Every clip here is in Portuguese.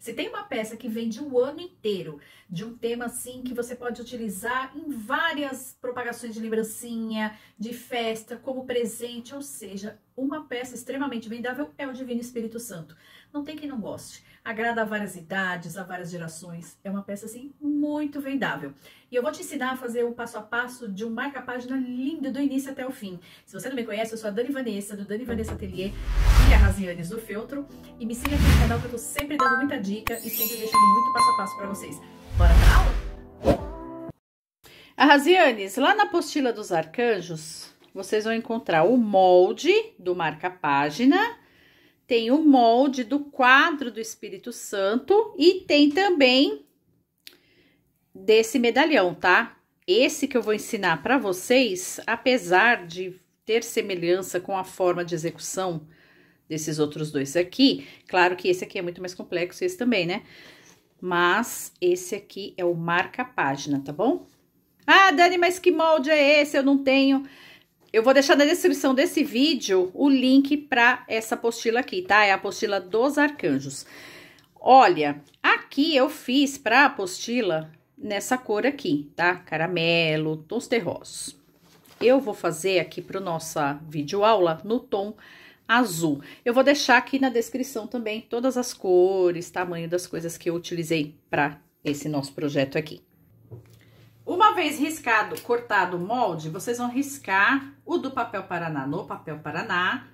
Se tem uma peça que vende o ano inteiro, de um tema assim que você pode utilizar em várias propagações de lembrancinha, de festa, como presente, ou seja, uma peça extremamente vendável é o Divino Espírito Santo. Não tem quem não goste. Agrada a várias idades, a várias gerações. É uma peça assim muito vendável. E eu vou te ensinar a fazer o um passo a passo de um marca-página lindo do início até o fim. Se você não me conhece, eu sou a Dani Vanessa, do Dani Vanessa Atelier aqui é a Razianes do Feltro e me siga aqui no canal que eu tô sempre dando muita dica e sempre deixando muito passo a passo para vocês. Bora pra aula? A Razianes, lá na apostila dos arcanjos, vocês vão encontrar o molde do marca-página, tem o molde do quadro do Espírito Santo e tem também desse medalhão, tá? Esse que eu vou ensinar para vocês, apesar de ter semelhança com a forma de execução desses outros dois aqui. Claro que esse aqui é muito mais complexo, esse também, né? Mas esse aqui é o marca-página, tá bom? Ah, Dani, mas que molde é esse? Eu não tenho... Eu vou deixar na descrição desse vídeo o link para essa apostila aqui, tá? É a apostila dos arcanjos. Olha, aqui eu fiz para a apostila nessa cor aqui, tá? Caramelo, tons terrosos. Eu vou fazer aqui para nossa videoaula no tom azul. Eu vou deixar aqui na descrição também todas as cores, tamanho das coisas que eu utilizei para esse nosso projeto aqui. Uma vez riscado, cortado o molde, vocês vão riscar o do papel paraná no papel paraná.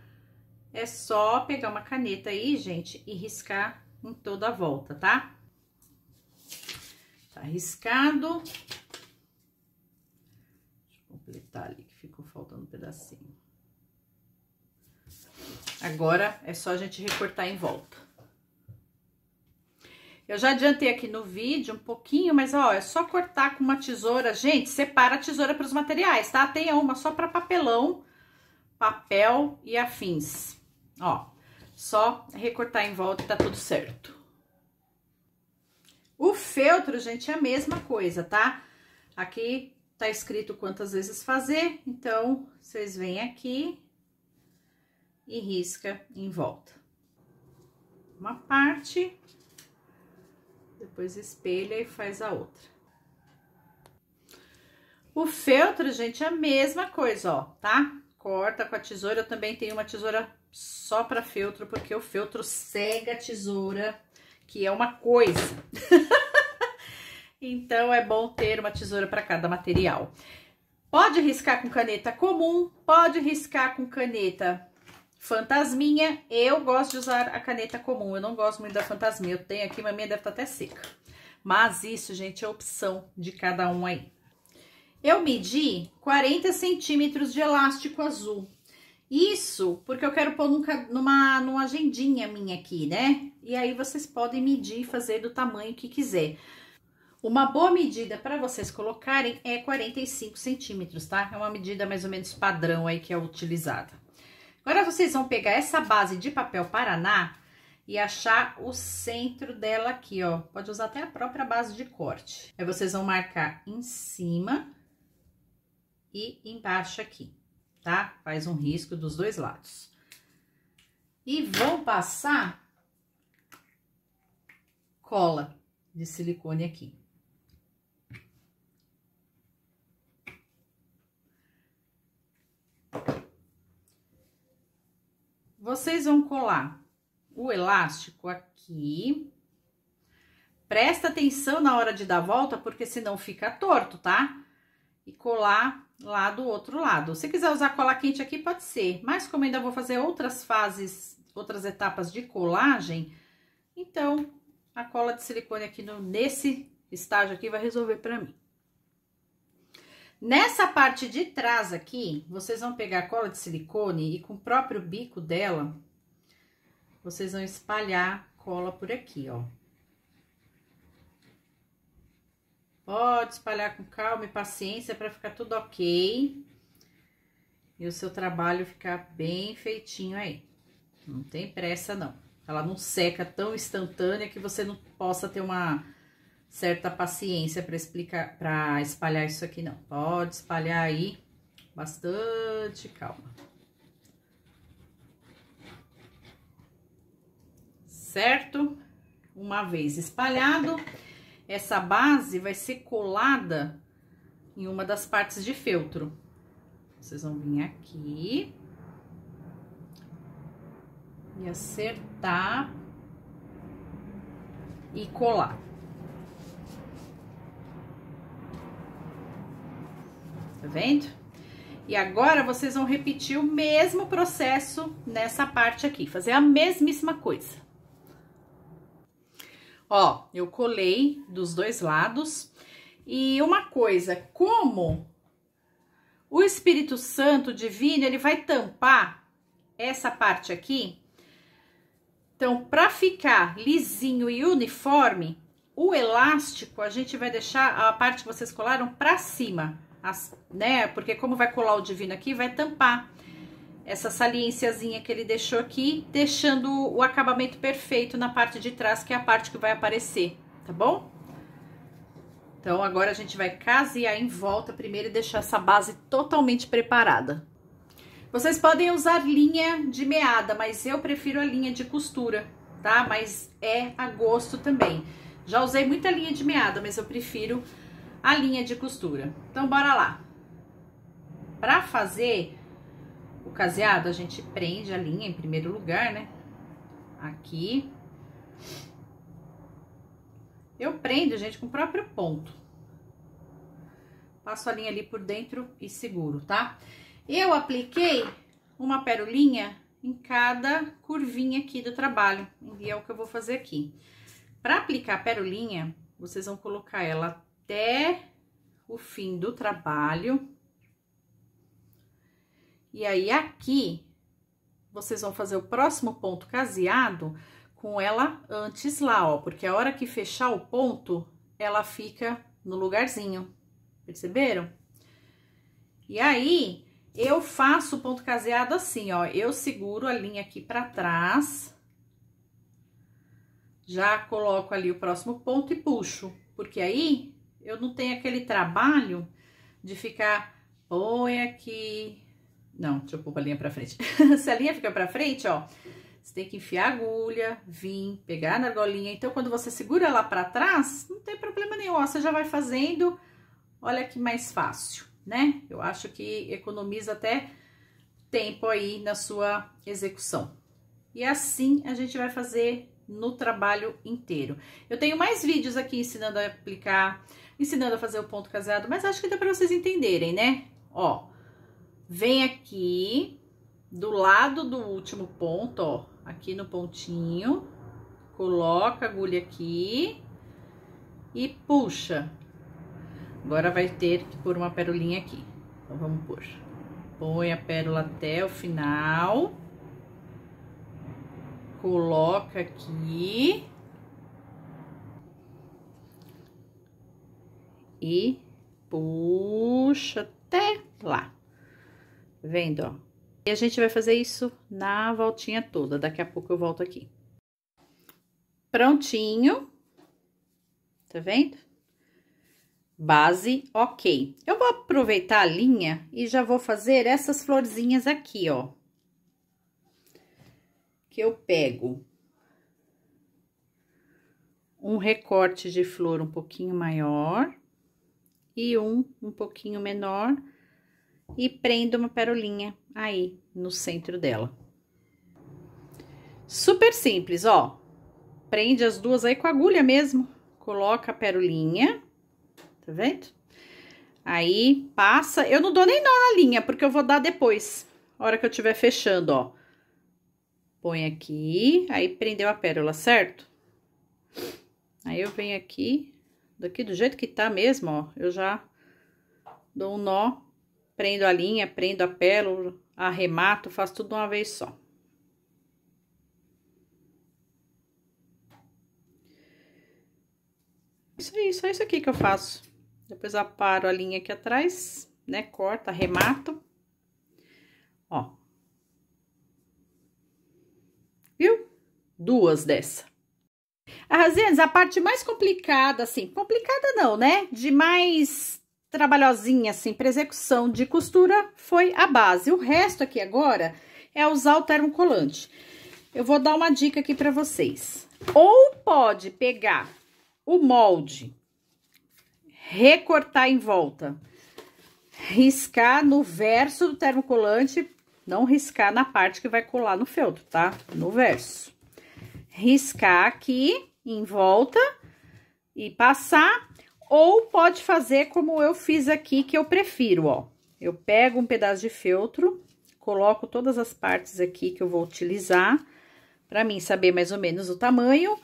É só pegar uma caneta aí, gente, e riscar em toda a volta, tá? Tá riscado. Deixa eu completar ali que ficou faltando um pedacinho. Agora é só a gente recortar em volta. Eu já adiantei aqui no vídeo um pouquinho, mas ó, é só cortar com uma tesoura. Gente, separa a tesoura para os materiais, tá? Tem uma só para papelão, papel e afins. Ó, só recortar em volta e tá tudo certo. O feltro, gente, é a mesma coisa, tá? Aqui tá escrito quantas vezes fazer, então vocês vêm aqui, e risca em volta. Uma parte, depois espelha e faz a outra. O feltro, gente, é a mesma coisa, ó, tá? Corta com a tesoura, eu também tenho uma tesoura só para feltro, porque o feltro cega a tesoura, que é uma coisa. então, é bom ter uma tesoura para cada material. Pode riscar com caneta comum, pode riscar com caneta Fantasminha, eu gosto de usar a caneta comum, eu não gosto muito da fantasminha, eu tenho aqui, mas minha deve estar tá até seca. Mas isso, gente, é opção de cada um aí. Eu medi 40 centímetros de elástico azul. Isso porque eu quero pôr numa, numa, numa agendinha minha aqui, né? E aí vocês podem medir e fazer do tamanho que quiser. Uma boa medida para vocês colocarem é 45 centímetros, tá? É uma medida mais ou menos padrão aí que é utilizada. Agora, vocês vão pegar essa base de papel Paraná e achar o centro dela aqui, ó. Pode usar até a própria base de corte. Aí, vocês vão marcar em cima e embaixo aqui, tá? Faz um risco dos dois lados. E vão passar cola de silicone aqui. vocês vão colar o elástico aqui. Presta atenção na hora de dar volta, porque senão fica torto, tá? E colar lá do outro lado. Se quiser usar cola quente aqui, pode ser. Mas como ainda vou fazer outras fases, outras etapas de colagem, então a cola de silicone aqui no, nesse estágio aqui vai resolver pra mim. Nessa parte de trás aqui, vocês vão pegar cola de silicone e com o próprio bico dela, vocês vão espalhar cola por aqui, ó. Pode espalhar com calma e paciência para ficar tudo ok. E o seu trabalho ficar bem feitinho aí. Não tem pressa, não. Ela não seca tão instantânea que você não possa ter uma certa paciência para explicar, para espalhar isso aqui não. Pode espalhar aí bastante calma. Certo? Uma vez espalhado, essa base vai ser colada em uma das partes de feltro. Vocês vão vir aqui e acertar e colar. tá vendo? E agora, vocês vão repetir o mesmo processo nessa parte aqui, fazer a mesmíssima coisa. Ó, eu colei dos dois lados. E uma coisa, como o Espírito Santo Divino, ele vai tampar essa parte aqui. Então, para ficar lisinho e uniforme, o elástico a gente vai deixar a parte que vocês colaram para cima, as, né? Porque como vai colar o divino aqui, vai tampar essa saliênciazinha que ele deixou aqui, deixando o acabamento perfeito na parte de trás, que é a parte que vai aparecer, tá bom? Então, agora a gente vai casear em volta primeiro e deixar essa base totalmente preparada. Vocês podem usar linha de meada, mas eu prefiro a linha de costura, tá? Mas é a gosto também. Já usei muita linha de meada, mas eu prefiro a linha de costura. Então, bora lá. Para fazer o caseado, a gente prende a linha em primeiro lugar, né? Aqui. Eu prendo, gente, com o próprio ponto. Passo a linha ali por dentro e seguro, tá? Eu apliquei uma perolinha em cada curvinha aqui do trabalho, e é o que eu vou fazer aqui. Para aplicar a perolinha, vocês vão colocar ela até o fim do trabalho. E aí, aqui, vocês vão fazer o próximo ponto caseado com ela antes lá, ó. Porque a hora que fechar o ponto, ela fica no lugarzinho. Perceberam? E aí, eu faço o ponto caseado assim, ó. Eu seguro a linha aqui pra trás. Já coloco ali o próximo ponto e puxo. Porque aí, eu não tenho aquele trabalho de ficar, põe aqui. Não, deixa eu pôr a linha pra frente. Se a linha fica pra frente, ó, você tem que enfiar a agulha, vir, pegar na argolinha. Então, quando você segura ela pra trás, não tem problema nenhum, ó, você já vai fazendo, olha que mais fácil, né? Eu acho que economiza até tempo aí na sua execução. E assim a gente vai fazer no trabalho inteiro. Eu tenho mais vídeos aqui ensinando a aplicar ensinando a fazer o ponto caseado, mas acho que dá para vocês entenderem, né? Ó, vem aqui do lado do último ponto, ó, aqui no pontinho, coloca a agulha aqui e puxa. Agora vai ter que pôr uma pérolinha aqui. Então, vamos pôr. Põe a pérola até o final. Coloca aqui. e puxa até lá. Vendo, ó. E a gente vai fazer isso na voltinha toda. Daqui a pouco eu volto aqui. Prontinho. Tá vendo? Base ok. Eu vou aproveitar a linha e já vou fazer essas florzinhas aqui, ó. Que eu pego um recorte de flor um pouquinho maior e um um pouquinho menor e prendo uma perolinha aí no centro dela. Super simples, ó. Prende as duas aí com agulha mesmo. Coloca a perolinha, tá vendo? Aí, passa. Eu não dou nem nó na linha, porque eu vou dar depois, hora que eu tiver fechando, ó. Põe aqui, aí prendeu a pérola, certo? Aí, eu venho aqui, Daqui do jeito que tá mesmo, ó, eu já dou um nó, prendo a linha, prendo a pérola, arremato, faço tudo uma vez só. Isso aí, só isso aqui que eu faço. Depois aparo a linha aqui atrás, né, corta, arremato. Ó. Viu? Duas dessa. Arrazianes, a parte mais complicada, assim, complicada não, né? De mais trabalhosinha, assim, para execução de costura, foi a base. O resto aqui agora é usar o termocolante. Eu vou dar uma dica aqui para vocês. Ou pode pegar o molde, recortar em volta, riscar no verso do termocolante, não riscar na parte que vai colar no feltro, tá? No verso. Riscar aqui em volta e passar, ou pode fazer como eu fiz aqui, que eu prefiro, ó. Eu pego um pedaço de feltro, coloco todas as partes aqui que eu vou utilizar, para mim saber mais ou menos o tamanho,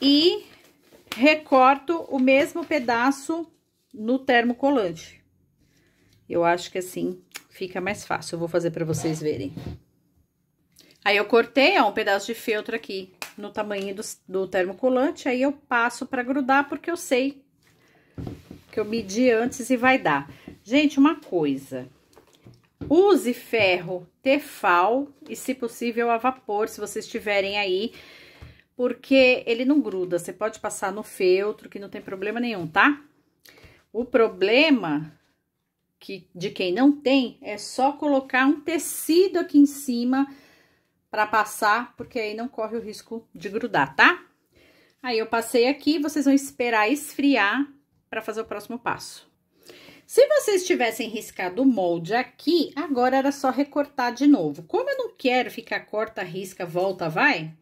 e recorto o mesmo pedaço no termocolante. Eu acho que assim fica mais fácil, eu vou fazer para vocês verem. Aí, eu cortei, ó, um pedaço de feltro aqui, no tamanho do, do termocolante, aí eu passo para grudar, porque eu sei que eu medi antes e vai dar. Gente, uma coisa, use ferro tefal e, se possível, a vapor, se vocês tiverem aí, porque ele não gruda, você pode passar no feltro, que não tem problema nenhum, tá? O problema que de quem não tem é só colocar um tecido aqui em cima para passar, porque aí não corre o risco de grudar, tá? Aí eu passei aqui, vocês vão esperar esfriar para fazer o próximo passo. Se vocês tivessem riscado o molde aqui, agora era só recortar de novo. Como eu não quero ficar corta, risca, volta, vai,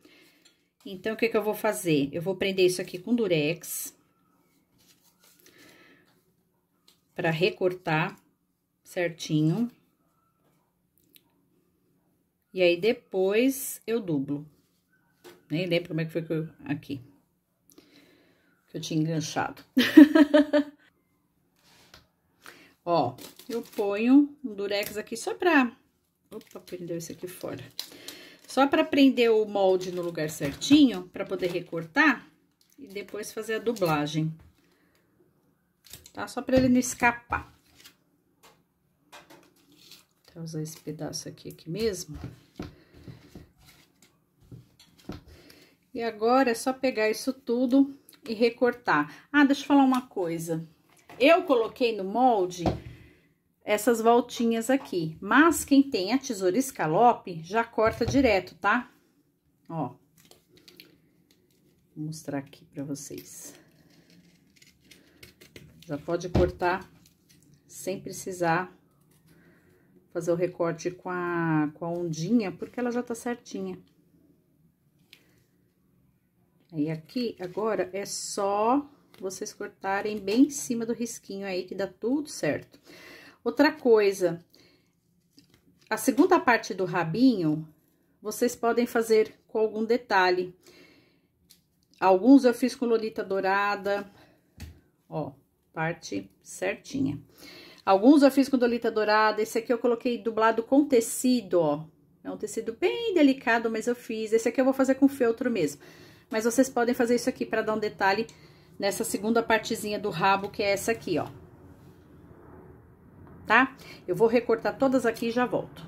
então o que que eu vou fazer? Eu vou prender isso aqui com durex para recortar certinho. E aí, depois, eu dublo. Nem lembro como é que foi que eu... Aqui. Que eu tinha enganchado. Ó, eu ponho um durex aqui só pra... Opa, prendeu esse aqui fora. Só pra prender o molde no lugar certinho, pra poder recortar e depois fazer a dublagem. Tá? Só pra ele não escapar. Vou usar esse pedaço aqui, aqui mesmo. E agora é só pegar isso tudo e recortar. Ah, deixa eu falar uma coisa. Eu coloquei no molde essas voltinhas aqui, mas quem tem a tesoura escalope já corta direto, tá? Ó. Vou mostrar aqui pra vocês. Já pode cortar sem precisar fazer o recorte com a, com a ondinha, porque ela já tá certinha. Aí, aqui, agora, é só vocês cortarem bem em cima do risquinho aí, que dá tudo certo. Outra coisa, a segunda parte do rabinho, vocês podem fazer com algum detalhe. Alguns eu fiz com lolita dourada, ó, parte certinha. Alguns eu fiz com dolita dourada. Esse aqui eu coloquei dublado com tecido, ó. É um tecido bem delicado, mas eu fiz. Esse aqui eu vou fazer com feltro mesmo. Mas vocês podem fazer isso aqui pra dar um detalhe nessa segunda partezinha do rabo, que é essa aqui, ó. Tá? Eu vou recortar todas aqui e já volto.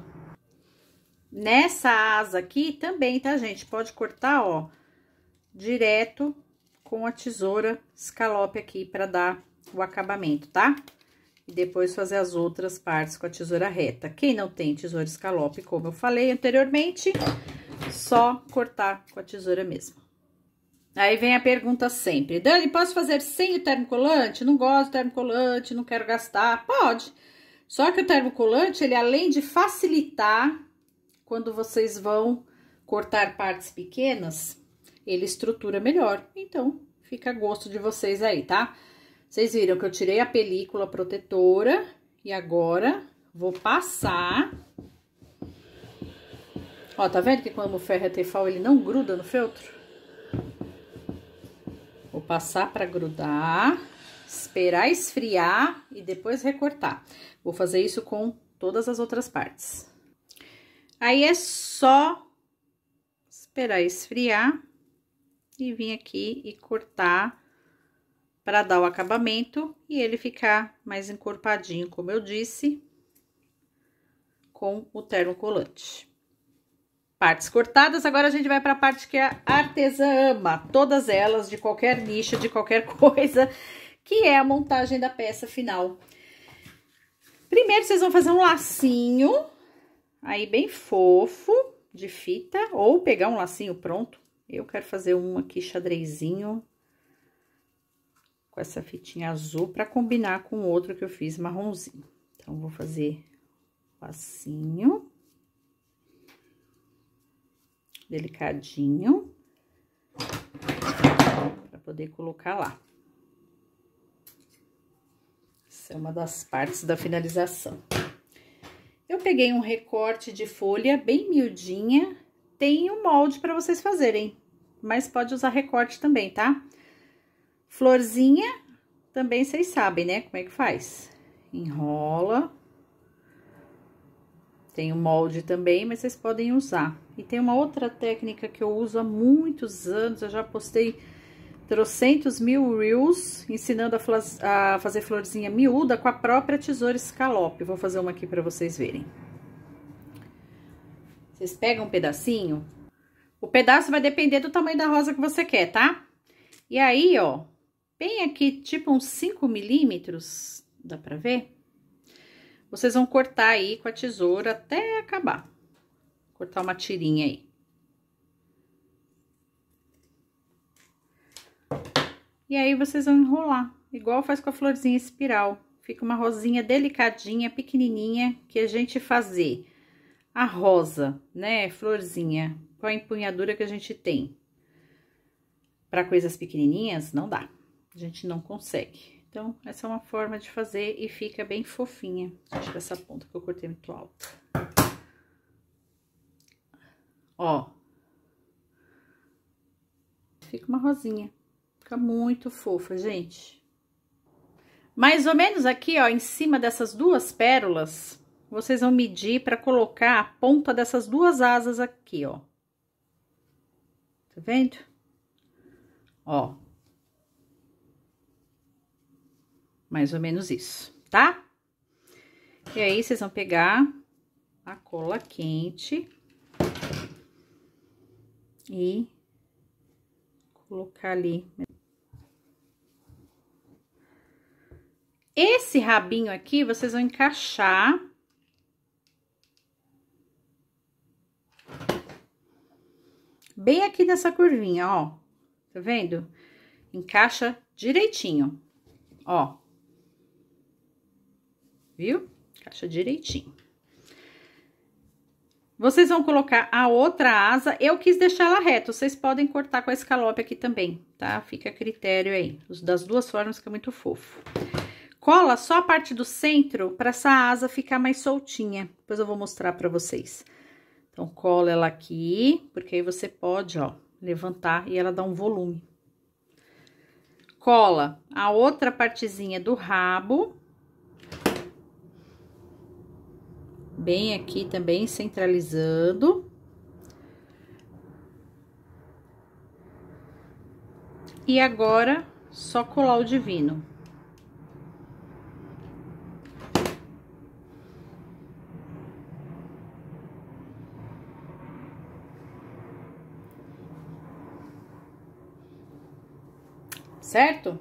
Nessa asa aqui também, tá, gente? Pode cortar, ó, direto com a tesoura escalope aqui pra dar o acabamento, tá? Tá? e depois fazer as outras partes com a tesoura reta. Quem não tem tesoura escalope, como eu falei anteriormente, só cortar com a tesoura mesmo. Aí vem a pergunta sempre, Dani, posso fazer sem o termocolante? Não gosto do termocolante, não quero gastar. Pode, só que o termocolante, ele além de facilitar quando vocês vão cortar partes pequenas, ele estrutura melhor. Então, fica a gosto de vocês aí, tá? Tá? Vocês viram que eu tirei a película protetora e agora vou passar. Ó, tá vendo que quando o ferro é tefal, ele não gruda no feltro? Vou passar pra grudar, esperar esfriar e depois recortar. Vou fazer isso com todas as outras partes. Aí é só esperar esfriar e vir aqui e cortar para dar o acabamento e ele ficar mais encorpadinho, como eu disse, com o termocolante. Partes cortadas, agora a gente vai para a parte que a artesã ama, todas elas, de qualquer nicho, de qualquer coisa, que é a montagem da peça final. Primeiro, vocês vão fazer um lacinho, aí bem fofo, de fita, ou pegar um lacinho pronto. Eu quero fazer um aqui xadrezinho, com essa fitinha azul para combinar com o outro que eu fiz marronzinho. Então, vou fazer passinho. Delicadinho. para poder colocar lá. Essa é uma das partes da finalização. Eu peguei um recorte de folha bem miudinha. Tem o um molde para vocês fazerem, mas pode usar recorte também, tá? Florzinha, também vocês sabem, né? Como é que faz? Enrola. Tem o molde também, mas vocês podem usar. E tem uma outra técnica que eu uso há muitos anos, eu já postei trocentos mil reels ensinando a, a fazer florzinha miúda com a própria tesoura escalope. Vou fazer uma aqui para vocês verem. Vocês pegam um pedacinho. O pedaço vai depender do tamanho da rosa que você quer, tá? E aí, ó, bem aqui, tipo uns 5 milímetros, dá pra ver? Vocês vão cortar aí com a tesoura até acabar. Cortar uma tirinha aí. E aí, vocês vão enrolar, igual faz com a florzinha espiral. Fica uma rosinha delicadinha, pequenininha, que a gente fazer a rosa, né, florzinha, com a empunhadura que a gente tem. Para coisas pequenininhas, não dá. A gente não consegue. Então, essa é uma forma de fazer e fica bem fofinha. Acho que essa ponta que eu cortei muito alta. Ó. Fica uma rosinha. Fica muito fofa, gente. Mais ou menos aqui, ó, em cima dessas duas pérolas, vocês vão medir para colocar a ponta dessas duas asas aqui, ó. Tá vendo? Ó. Mais ou menos isso, tá? E aí, vocês vão pegar a cola quente e colocar ali. Esse rabinho aqui, vocês vão encaixar bem aqui nessa curvinha, ó. Tá vendo? Encaixa direitinho, ó viu? Encaixa direitinho. Vocês vão colocar a outra asa, eu quis deixar ela reta, vocês podem cortar com a escalope aqui também, tá? Fica a critério aí, das duas formas fica é muito fofo. Cola só a parte do centro para essa asa ficar mais soltinha, depois eu vou mostrar para vocês. Então, cola ela aqui, porque aí você pode, ó, levantar e ela dá um volume. Cola a outra partezinha do rabo, bem aqui também centralizando. E agora, só colar o divino. Certo?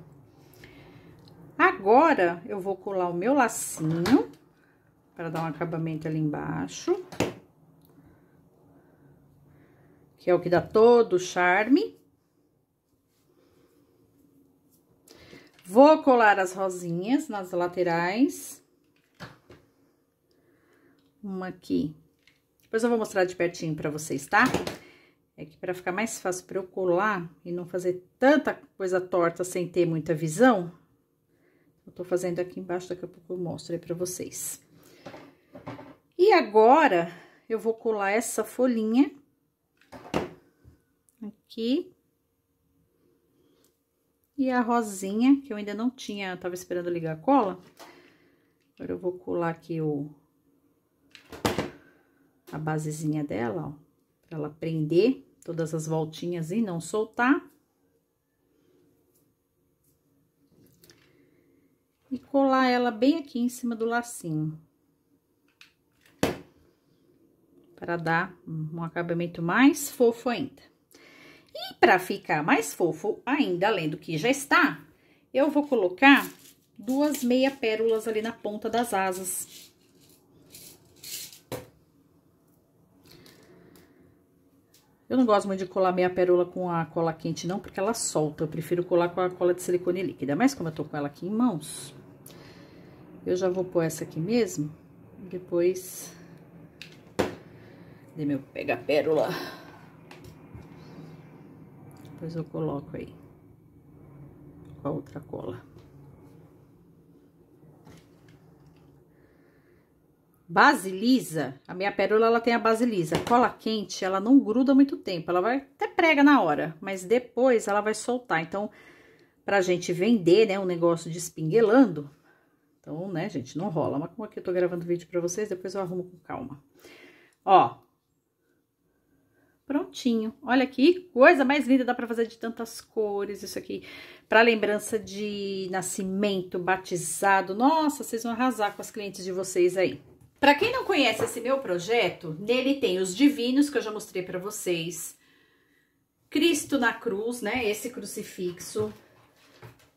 Agora, eu vou colar o meu lacinho para dar um acabamento ali embaixo. Que é o que dá todo o charme. Vou colar as rosinhas nas laterais. Uma aqui. Depois eu vou mostrar de pertinho para vocês, tá? É que para ficar mais fácil para eu colar e não fazer tanta coisa torta sem ter muita visão, eu tô fazendo aqui embaixo, daqui a pouco eu mostro aí para vocês. E agora, eu vou colar essa folhinha aqui. E a rosinha, que eu ainda não tinha, tava esperando ligar a cola. Agora eu vou colar aqui o... A basezinha dela, ó. Pra ela prender todas as voltinhas e não soltar. E colar ela bem aqui em cima do lacinho. para dar um acabamento mais fofo ainda. E para ficar mais fofo ainda, além do que já está, eu vou colocar duas meia pérolas ali na ponta das asas. Eu não gosto muito de colar meia pérola com a cola quente, não, porque ela solta. Eu prefiro colar com a cola de silicone líquida, mas como eu tô com ela aqui em mãos, eu já vou pôr essa aqui mesmo, depois Cadê meu pega-pérola? Depois eu coloco aí com a outra cola. Base lisa, a minha pérola ela tem a base lisa. cola quente, ela não gruda muito tempo, ela vai até prega na hora, mas depois ela vai soltar. Então, pra gente vender, né, um negócio de espinguelando, então, né, gente, não rola. Mas como aqui eu tô gravando vídeo pra vocês, depois eu arrumo com calma. Ó, prontinho. Olha que coisa mais linda, dá para fazer de tantas cores isso aqui. Para lembrança de nascimento, batizado. Nossa, vocês vão arrasar com as clientes de vocês aí. Para quem não conhece esse meu projeto, nele tem os divinos que eu já mostrei para vocês. Cristo na cruz, né? Esse crucifixo.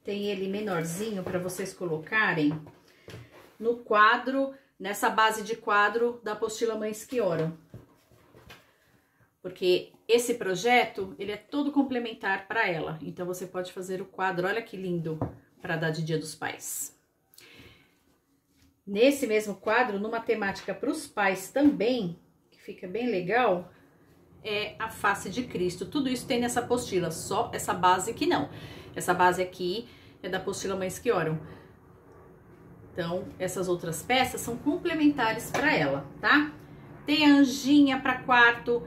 Tem ele menorzinho para vocês colocarem no quadro, nessa base de quadro da apostila Mães que Oram porque esse projeto, ele é todo complementar para ela. Então, você pode fazer o quadro, olha que lindo, para dar de Dia dos Pais. Nesse mesmo quadro, numa temática para os pais também, que fica bem legal, é a face de Cristo. Tudo isso tem nessa apostila, só essa base que não. Essa base aqui é da apostila Mães que Oram. Então, essas outras peças são complementares para ela, tá? Tem a anjinha para quarto,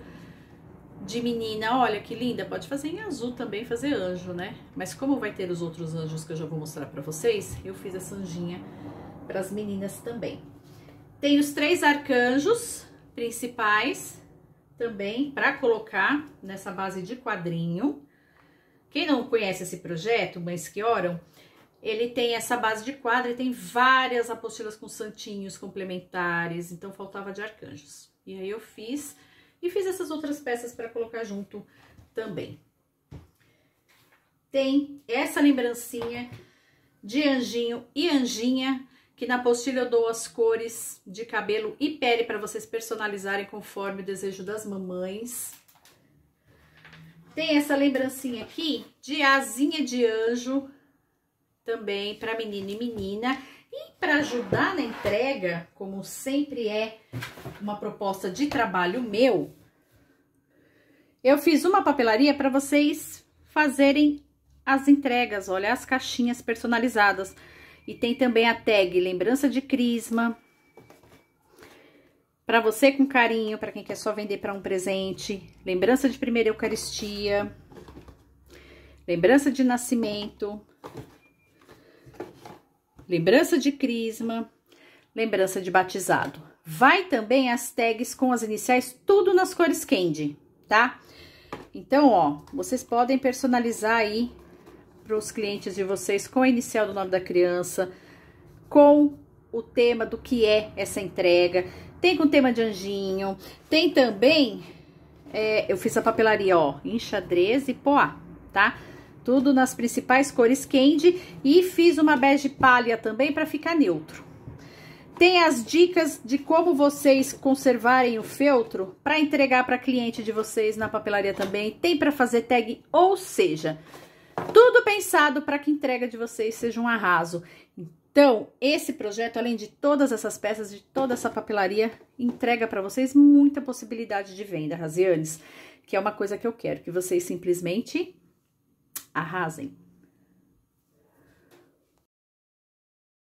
de menina, olha que linda, pode fazer em azul também, fazer anjo, né? Mas como vai ter os outros anjos que eu já vou mostrar pra vocês, eu fiz essa anjinha pras meninas também. Tem os três arcanjos principais também para colocar nessa base de quadrinho. Quem não conhece esse projeto, Mães que Oram, ele tem essa base de quadro e tem várias apostilas com santinhos complementares, então faltava de arcanjos. E aí eu fiz e fiz essas outras peças para colocar junto também. Tem essa lembrancinha de anjinho e anjinha, que na postilha eu dou as cores de cabelo e pele para vocês personalizarem conforme o desejo das mamães. Tem essa lembrancinha aqui de asinha de anjo, também para menino e menina. E para ajudar na entrega, como sempre é uma proposta de trabalho meu, eu fiz uma papelaria para vocês fazerem as entregas, olha, as caixinhas personalizadas. E tem também a tag lembrança de crisma, para você com carinho, para quem quer só vender para um presente, lembrança de primeira eucaristia, lembrança de nascimento, lembrança de crisma, lembrança de batizado. Vai também as tags com as iniciais, tudo nas cores candy, tá? Então, ó, vocês podem personalizar aí para os clientes de vocês com a inicial do nome da criança, com o tema do que é essa entrega. Tem com tema de anjinho, tem também... É, eu fiz a papelaria, ó, em xadrez e poá, tá? Tá? Tudo nas principais cores candy e fiz uma bege palha também para ficar neutro. Tem as dicas de como vocês conservarem o feltro para entregar para cliente de vocês na papelaria também. Tem para fazer tag, ou seja, tudo pensado para que a entrega de vocês seja um arraso. Então, esse projeto, além de todas essas peças, de toda essa papelaria, entrega para vocês muita possibilidade de venda, Razianes, que é uma coisa que eu quero, que vocês simplesmente Arrasem!